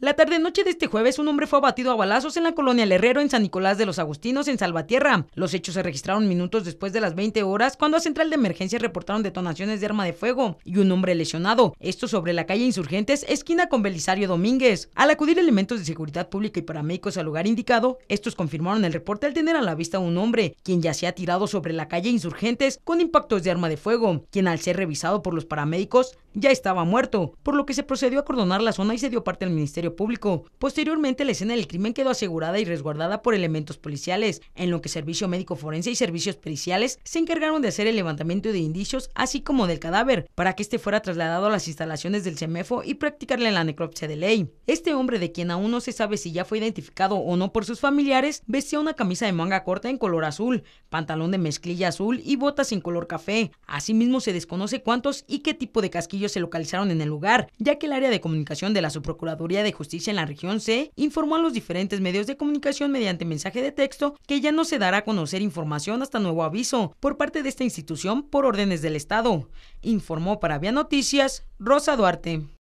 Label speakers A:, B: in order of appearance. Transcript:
A: La tarde-noche de este jueves, un hombre fue abatido a balazos en la colonia El Herrero, en San Nicolás de los Agustinos, en Salvatierra. Los hechos se registraron minutos después de las 20 horas, cuando a Central de Emergencia reportaron detonaciones de arma de fuego y un hombre lesionado. Esto sobre la calle Insurgentes, esquina con Belisario Domínguez. Al acudir elementos de seguridad pública y paramédicos al lugar indicado, estos confirmaron el reporte al tener a la vista a un hombre, quien ya se ha tirado sobre la calle Insurgentes con impactos de arma de fuego, quien al ser revisado por los paramédicos ya estaba muerto, por lo que se procedió a cordonar la zona y se dio parte al Ministerio público. Posteriormente, la escena del crimen quedó asegurada y resguardada por elementos policiales, en lo que Servicio Médico Forense y Servicios Periciales se encargaron de hacer el levantamiento de indicios, así como del cadáver, para que este fuera trasladado a las instalaciones del CEMEFO y practicarle la necropsia de ley. Este hombre, de quien aún no se sabe si ya fue identificado o no por sus familiares, vestía una camisa de manga corta en color azul, pantalón de mezclilla azul y botas en color café. Asimismo, se desconoce cuántos y qué tipo de casquillos se localizaron en el lugar, ya que el área de comunicación de la Subprocuraduría de Justicia en la región C informó a los diferentes medios de comunicación mediante mensaje de texto que ya no se dará a conocer información hasta nuevo aviso por parte de esta institución por órdenes del Estado. Informó para Vía Noticias Rosa Duarte.